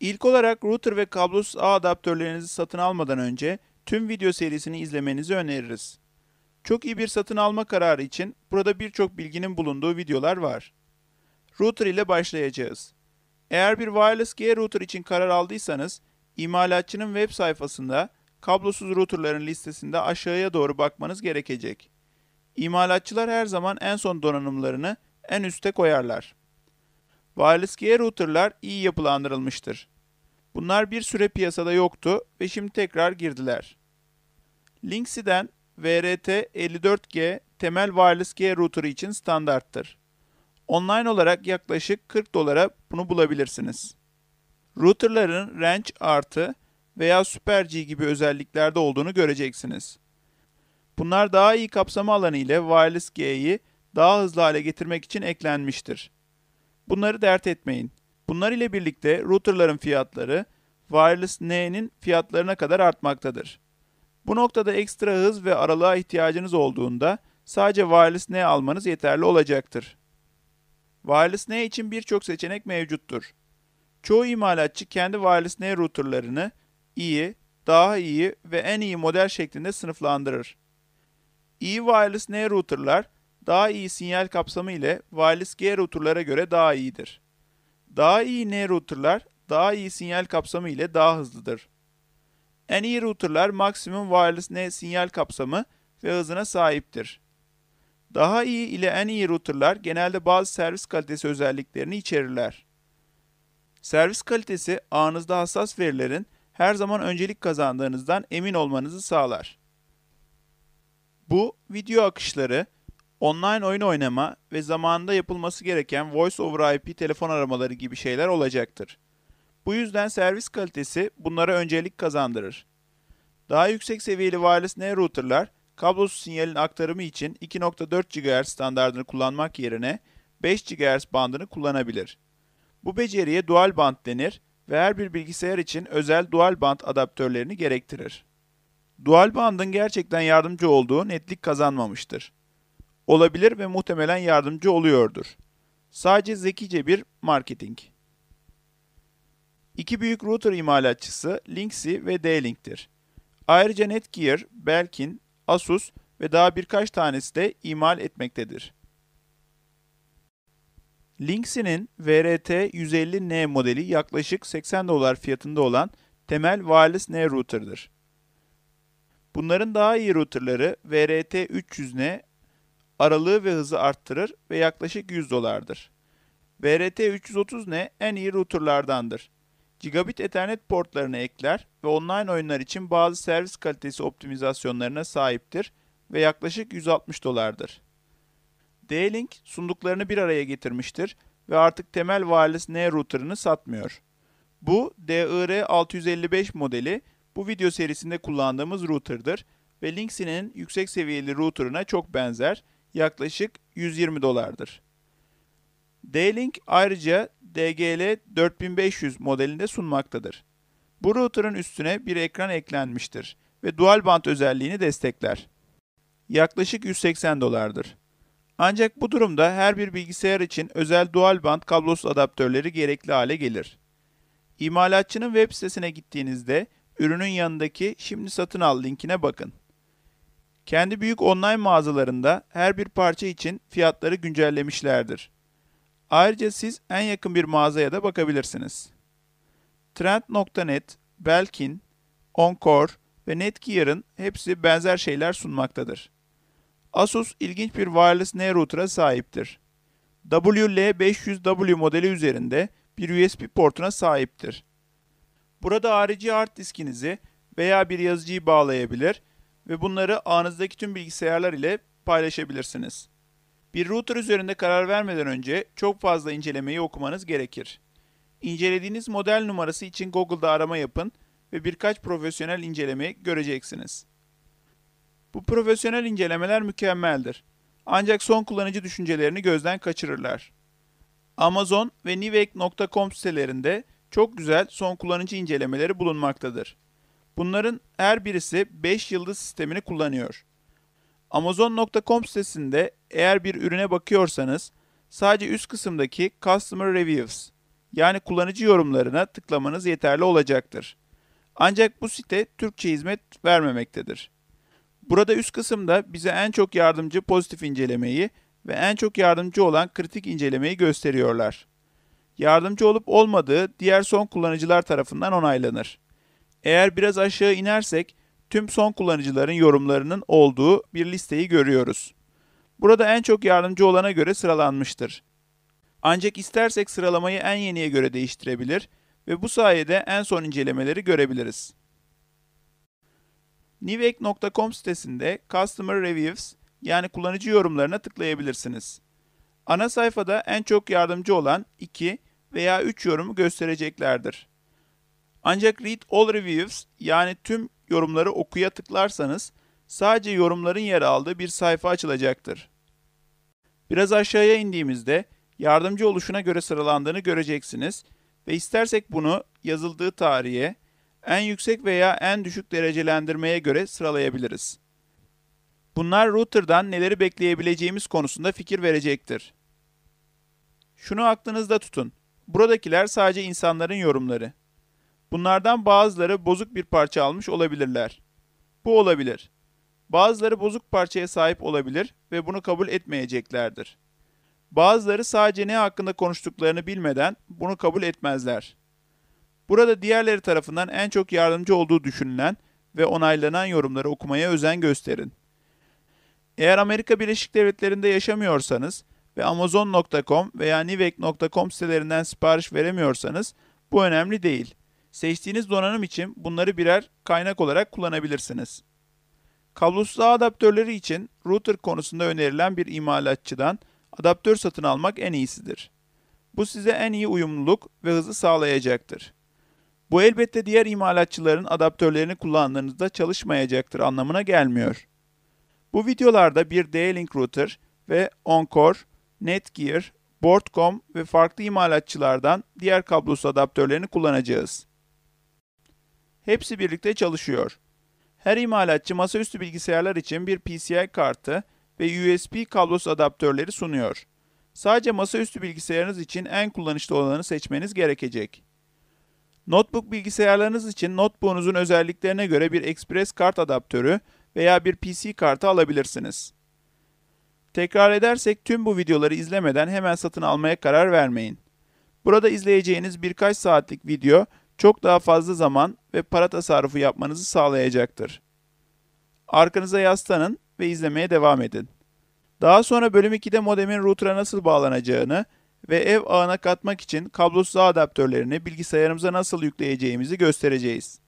İlk olarak router ve kablosuz ağ adaptörlerinizi satın almadan önce tüm video serisini izlemenizi öneririz. Çok iyi bir satın alma kararı için burada birçok bilginin bulunduğu videolar var. Router ile başlayacağız. Eğer bir wireless gear router için karar aldıysanız, imalatçının web sayfasında kablosuz routerların listesinde aşağıya doğru bakmanız gerekecek. İmalatçılar her zaman en son donanımlarını en üste koyarlar. Wireless G routerlar iyi yapılandırılmıştır. Bunlar bir süre piyasada yoktu ve şimdi tekrar girdiler. Linkssy'den VRT 54G temel wireless G router için standarttır. Online olarak yaklaşık 40 dolara bunu bulabilirsiniz. Routerların range artı veya Super G gibi özelliklerde olduğunu göreceksiniz. Bunlar daha iyi kapsama alanı ile wireless G'yi daha hızlı hale getirmek için eklenmiştir. Bunları dert etmeyin. Bunlar ile birlikte routerların fiyatları Wireless N'nin fiyatlarına kadar artmaktadır. Bu noktada ekstra hız ve aralığa ihtiyacınız olduğunda sadece Wireless NE almanız yeterli olacaktır. Wireless N için birçok seçenek mevcuttur. Çoğu imalatçı kendi Wireless N routerlarını iyi, daha iyi ve en iyi model şeklinde sınıflandırır. İyi Wireless N routerlar daha iyi sinyal kapsamı ile wireless G routerlara göre daha iyidir. Daha iyi N routerlar daha iyi sinyal kapsamı ile daha hızlıdır. En iyi routerlar maksimum wireless N sinyal kapsamı ve hızına sahiptir. Daha iyi ile en iyi routerlar genelde bazı servis kalitesi özelliklerini içerirler. Servis kalitesi ağınızda hassas verilerin her zaman öncelik kazandığınızdan emin olmanızı sağlar. Bu video akışları online oyun oynama ve zamanında yapılması gereken Voice over IP telefon aramaları gibi şeyler olacaktır. Bu yüzden servis kalitesi bunlara öncelik kazandırır. Daha yüksek seviyeli wireless ne routerlar kablosuz sinyalin aktarımı için 2.4 GHz standartını kullanmak yerine 5 GHz bandını kullanabilir. Bu beceriye dual band denir ve her bir bilgisayar için özel dual band adaptörlerini gerektirir. Dual bandın gerçekten yardımcı olduğu netlik kazanmamıştır olabilir ve muhtemelen yardımcı oluyordur. Sadece zekice bir marketing. İki büyük router imalatçısı Linksys ve D-Link'tir. Ayrıca Netgear, Belkin, Asus ve daha birkaç tanesi de imal etmektedir. Linksy'nin VRT150N modeli yaklaşık 80 dolar fiyatında olan temel wireless N router'dır. Bunların daha iyi routerları VRT300N aralığı ve hızı arttırır ve yaklaşık 100 dolardır. BRT 330 ne en iyi routerlardandır. Gigabit Ethernet portlarını ekler ve online oyunlar için bazı servis kalitesi optimizasyonlarına sahiptir ve yaklaşık 160 dolardır. D-Link sunduklarını bir araya getirmiştir ve artık temel wireless NE router'ını satmıyor. Bu DIR655 modeli bu video serisinde kullandığımız router'dır ve Linksin'in yüksek seviyeli router'ına çok benzer yaklaşık 120 dolardır. D-Link ayrıca DGL 4500 modelinde sunmaktadır. Bu router'ın üstüne bir ekran eklenmiştir ve dual band özelliğini destekler. Yaklaşık 180 dolardır. Ancak bu durumda her bir bilgisayar için özel dual band kablosuz adaptörleri gerekli hale gelir. İmalatçının web sitesine gittiğinizde ürünün yanındaki şimdi satın al linkine bakın. Kendi büyük online mağazalarında her bir parça için fiyatları güncellemişlerdir. Ayrıca siz en yakın bir mağazaya da bakabilirsiniz. Trend.net, Belkin, Encore ve Netgear'ın hepsi benzer şeyler sunmaktadır. Asus ilginç bir wireless NAND router'a sahiptir. WL500W modeli üzerinde bir USB portuna sahiptir. Burada harici hard diskinizi veya bir yazıcıyı bağlayabilir ve bunları ağınızdaki tüm bilgisayarlar ile paylaşabilirsiniz. Bir router üzerinde karar vermeden önce çok fazla incelemeyi okumanız gerekir. İncelediğiniz model numarası için Google'da arama yapın ve birkaç profesyonel inceleme göreceksiniz. Bu profesyonel incelemeler mükemmeldir. Ancak son kullanıcı düşüncelerini gözden kaçırırlar. Amazon ve nivek.com sitelerinde çok güzel son kullanıcı incelemeleri bulunmaktadır. Bunların her birisi 5 yıldız sistemini kullanıyor. Amazon.com sitesinde eğer bir ürüne bakıyorsanız sadece üst kısımdaki Customer Reviews yani kullanıcı yorumlarına tıklamanız yeterli olacaktır. Ancak bu site Türkçe hizmet vermemektedir. Burada üst kısımda bize en çok yardımcı pozitif incelemeyi ve en çok yardımcı olan kritik incelemeyi gösteriyorlar. Yardımcı olup olmadığı diğer son kullanıcılar tarafından onaylanır. Eğer biraz aşağı inersek tüm son kullanıcıların yorumlarının olduğu bir listeyi görüyoruz. Burada en çok yardımcı olana göre sıralanmıştır. Ancak istersek sıralamayı en yeniye göre değiştirebilir ve bu sayede en son incelemeleri görebiliriz. nivek.com sitesinde Customer Reviews yani kullanıcı yorumlarına tıklayabilirsiniz. Ana sayfada en çok yardımcı olan 2 veya 3 yorumu göstereceklerdir. Ancak read all reviews yani tüm yorumları okuya tıklarsanız sadece yorumların yer aldığı bir sayfa açılacaktır. Biraz aşağıya indiğimizde yardımcı oluşuna göre sıralandığını göreceksiniz ve istersek bunu yazıldığı tarihe, en yüksek veya en düşük derecelendirmeye göre sıralayabiliriz. Bunlar router'dan neleri bekleyebileceğimiz konusunda fikir verecektir. Şunu aklınızda tutun. Buradakiler sadece insanların yorumları. Bunlardan bazıları bozuk bir parça almış olabilirler. Bu olabilir. Bazıları bozuk parçaya sahip olabilir ve bunu kabul etmeyeceklerdir. Bazıları sadece ne hakkında konuştuklarını bilmeden bunu kabul etmezler. Burada diğerleri tarafından en çok yardımcı olduğu düşünülen ve onaylanan yorumları okumaya özen gösterin. Eğer Amerika Birleşik Devletleri'nde yaşamıyorsanız ve amazon.com veya nivek.com sitelerinden sipariş veremiyorsanız bu önemli değil. Seçtiğiniz donanım için bunları birer kaynak olarak kullanabilirsiniz. Kablosuz ağ adaptörleri için router konusunda önerilen bir imalatçıdan adaptör satın almak en iyisidir. Bu size en iyi uyumluluk ve hızı sağlayacaktır. Bu elbette diğer imalatçıların adaptörlerini kullandığınızda çalışmayacaktır anlamına gelmiyor. Bu videolarda bir D-Link router ve Encore, Netgear, Boardcom ve farklı imalatçılardan diğer kablosuz adaptörlerini kullanacağız. Hepsi birlikte çalışıyor. Her imalatçı masaüstü bilgisayarlar için bir PCI kartı ve USB kablosu adaptörleri sunuyor. Sadece masaüstü bilgisayarınız için en kullanışlı olanı seçmeniz gerekecek. Notebook bilgisayarlarınız için notebook'unuzun özelliklerine göre bir Express kart adaptörü veya bir PC kartı alabilirsiniz. Tekrar edersek tüm bu videoları izlemeden hemen satın almaya karar vermeyin. Burada izleyeceğiniz birkaç saatlik video çok daha fazla zaman ve para tasarrufu yapmanızı sağlayacaktır. Arkanıza yaslanın ve izlemeye devam edin. Daha sonra bölüm 2'de modemin router'a nasıl bağlanacağını ve ev ağına katmak için kablosuz adaptörlerini bilgisayarımıza nasıl yükleyeceğimizi göstereceğiz.